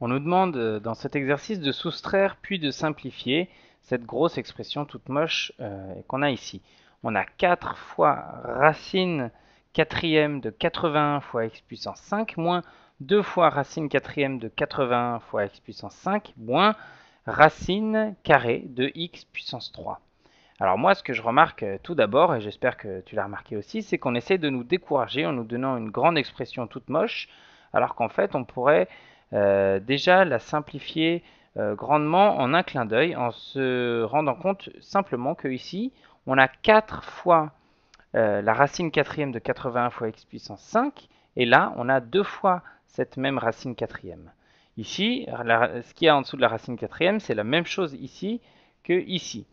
On nous demande euh, dans cet exercice de soustraire puis de simplifier cette grosse expression toute moche euh, qu'on a ici. On a 4 fois racine quatrième de 81 fois x puissance 5 moins 2 fois racine quatrième de 81 fois x puissance 5 moins racine carrée de x puissance 3. Alors moi, ce que je remarque euh, tout d'abord, et j'espère que tu l'as remarqué aussi, c'est qu'on essaie de nous décourager en nous donnant une grande expression toute moche, alors qu'en fait, on pourrait euh, déjà la simplifier euh, grandement en un clin d'œil, en se rendant compte simplement que ici, on a 4 fois euh, la racine quatrième de 81 fois x puissance 5, et là, on a 2 fois cette même racine quatrième. Ici, ce qu'il y a en dessous de la racine quatrième, c'est la même chose ici que ici.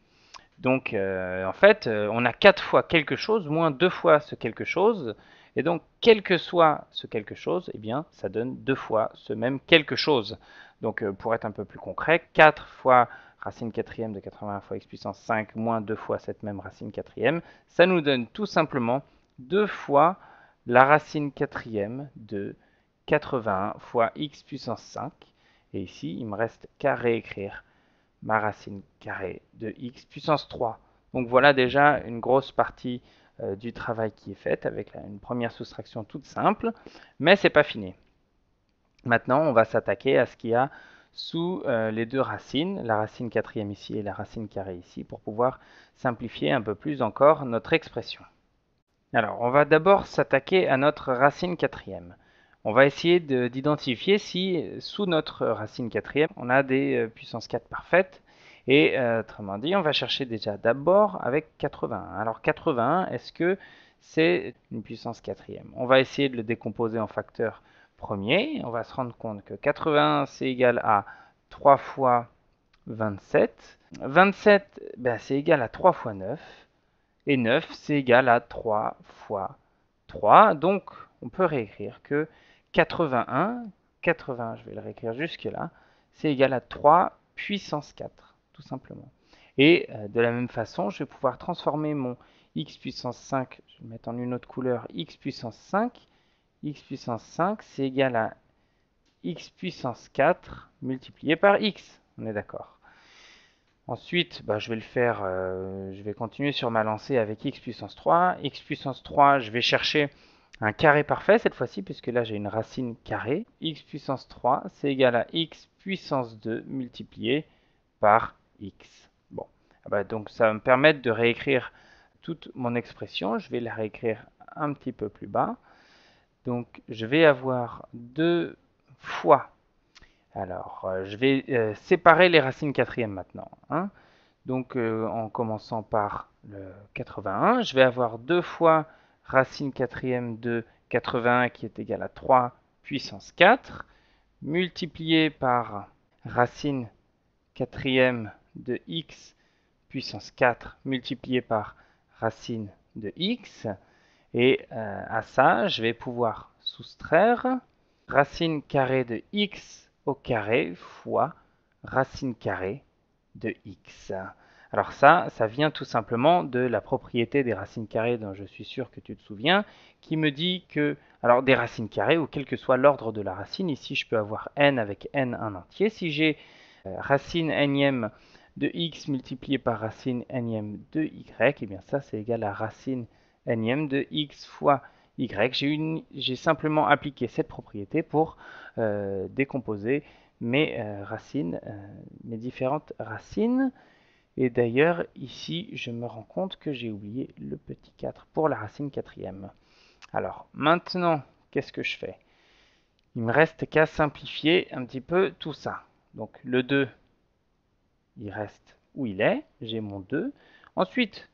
Donc, en fait, on a 4 fois quelque chose moins 2 fois ce quelque chose et donc, quel que soit ce quelque chose, eh bien, ça donne deux fois ce même quelque chose. Donc, euh, pour être un peu plus concret, 4 fois racine quatrième de 81 fois x puissance 5 moins 2 fois cette même racine quatrième, ça nous donne tout simplement 2 fois la racine quatrième de 81 fois x puissance 5. Et ici, il me reste qu'à réécrire ma racine carrée de x puissance 3. Donc voilà déjà une grosse partie euh, du travail qui est fait avec une première soustraction toute simple, mais c'est pas fini. Maintenant, on va s'attaquer à ce qu'il y a sous euh, les deux racines, la racine quatrième ici et la racine carrée ici, pour pouvoir simplifier un peu plus encore notre expression. Alors, on va d'abord s'attaquer à notre racine quatrième. On va essayer d'identifier si sous notre racine quatrième, on a des euh, puissances 4 parfaites et euh, autrement dit, on va chercher déjà d'abord avec 81. Alors 81, est-ce que c'est une puissance quatrième On va essayer de le décomposer en facteurs premiers. On va se rendre compte que 81, c'est égal à 3 fois 27. 27, ben, c'est égal à 3 fois 9. Et 9, c'est égal à 3 fois 3. Donc, on peut réécrire que 81, 80, je vais le réécrire jusque-là, c'est égal à 3 puissance 4 tout simplement. Et euh, de la même façon, je vais pouvoir transformer mon x puissance 5, je vais mettre en une autre couleur, x puissance 5. x puissance 5, c'est égal à x puissance 4 multiplié par x. On est d'accord. Ensuite, bah, je vais le faire, euh, je vais continuer sur ma lancée avec x puissance 3. x puissance 3, je vais chercher un carré parfait cette fois-ci, puisque là j'ai une racine carrée. x puissance 3, c'est égal à x puissance 2 multiplié par x. Bon, ah bah, donc ça va me permettre de réécrire toute mon expression. Je vais la réécrire un petit peu plus bas. Donc je vais avoir deux fois. Alors euh, je vais euh, séparer les racines quatrièmes maintenant. Hein. Donc euh, en commençant par le 81, je vais avoir deux fois racine quatrième de 81 qui est égal à 3 puissance 4 multiplié par racine quatrième de x puissance 4 multiplié par racine de x. Et euh, à ça, je vais pouvoir soustraire racine carrée de x au carré fois racine carrée de x. Alors ça, ça vient tout simplement de la propriété des racines carrées dont je suis sûr que tu te souviens, qui me dit que, alors des racines carrées, ou quel que soit l'ordre de la racine, ici je peux avoir n avec n un entier, si j'ai euh, racine nème de x multiplié par racine nème de y, et eh bien ça c'est égal à racine énième de x fois y. J'ai simplement appliqué cette propriété pour euh, décomposer mes euh, racines, euh, mes différentes racines. Et d'ailleurs, ici, je me rends compte que j'ai oublié le petit 4 pour la racine quatrième. Alors, maintenant, qu'est-ce que je fais Il me reste qu'à simplifier un petit peu tout ça. Donc, le 2 il reste où il est, j'ai mon 2. Ensuite,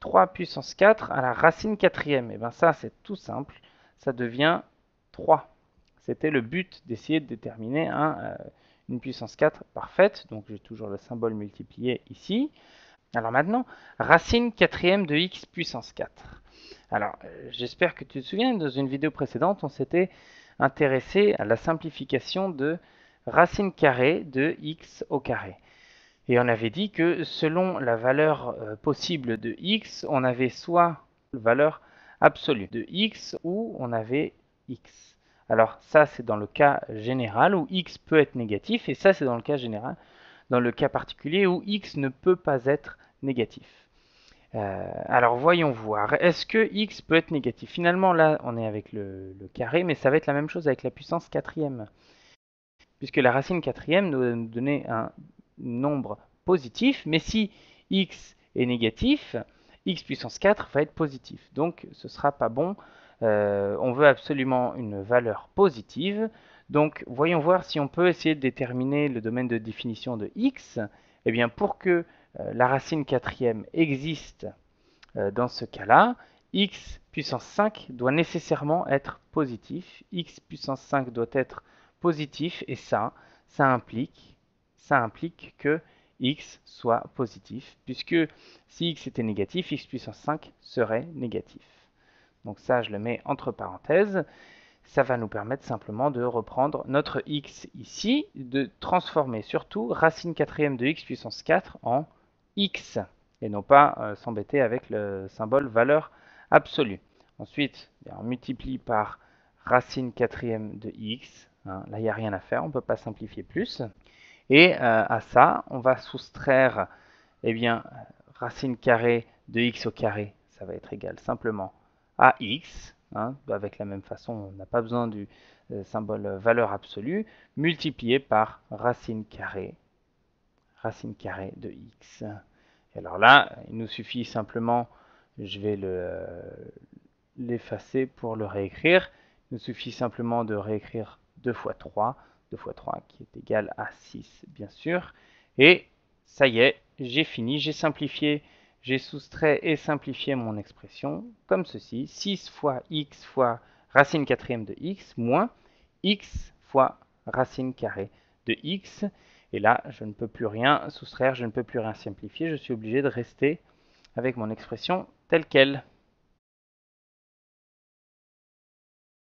3 puissance 4 à la racine quatrième. Et eh bien ça, c'est tout simple, ça devient 3. C'était le but d'essayer de déterminer euh, une puissance 4 parfaite. Donc j'ai toujours le symbole multiplié ici. Alors maintenant, racine quatrième de x puissance 4. Alors, euh, j'espère que tu te souviens, dans une vidéo précédente, on s'était intéressé à la simplification de racine carrée de x au carré. Et on avait dit que selon la valeur euh, possible de x, on avait soit la valeur absolue de x ou on avait x. Alors ça, c'est dans le cas général où x peut être négatif et ça, c'est dans le cas général, dans le cas particulier où x ne peut pas être négatif. Euh, alors voyons voir, est-ce que x peut être négatif Finalement là on est avec le, le, carré, mais ça va être la même chose avec la puissance quatrième. Puisque la racine quatrième doit nous donner un nombre positif, mais si x est négatif, x puissance 4 va être positif. Donc ce sera pas bon. Euh, on veut absolument une valeur positive. Donc voyons voir si on peut essayer de déterminer le domaine de définition de x. Eh bien pour que euh, la racine quatrième existe euh, dans ce cas-là, x puissance 5 doit nécessairement être positif. x puissance 5 doit être positif et ça, ça implique ça implique que x soit positif, puisque si x était négatif, x puissance 5 serait négatif. Donc ça, je le mets entre parenthèses. Ça va nous permettre simplement de reprendre notre x ici, de transformer surtout racine quatrième de x puissance 4 en x, et non pas euh, s'embêter avec le symbole valeur absolue. Ensuite, eh on multiplie par racine quatrième de x. Hein. là, il n'y a rien à faire, on ne peut pas simplifier plus. Et euh, à ça, on va soustraire eh bien, racine carrée de x au carré, ça va être égal simplement à x. Hein. avec la même façon, on n'a pas besoin du euh, symbole euh, valeur absolue, multiplié par racine carrée, racine carrée de x. alors là, il nous suffit simplement, je vais l'effacer pour le réécrire, il nous suffit simplement de réécrire 2 fois 3, 2 fois 3 qui est égal à 6, bien sûr. Et ça y est, j'ai fini, j'ai simplifié, j'ai soustrait et simplifié mon expression comme ceci. 6 fois x fois racine quatrième de x moins x fois racine carrée de x. Et là, je ne peux plus rien soustraire, je ne peux plus rien simplifier, je suis obligé de rester avec mon expression telle qu'elle.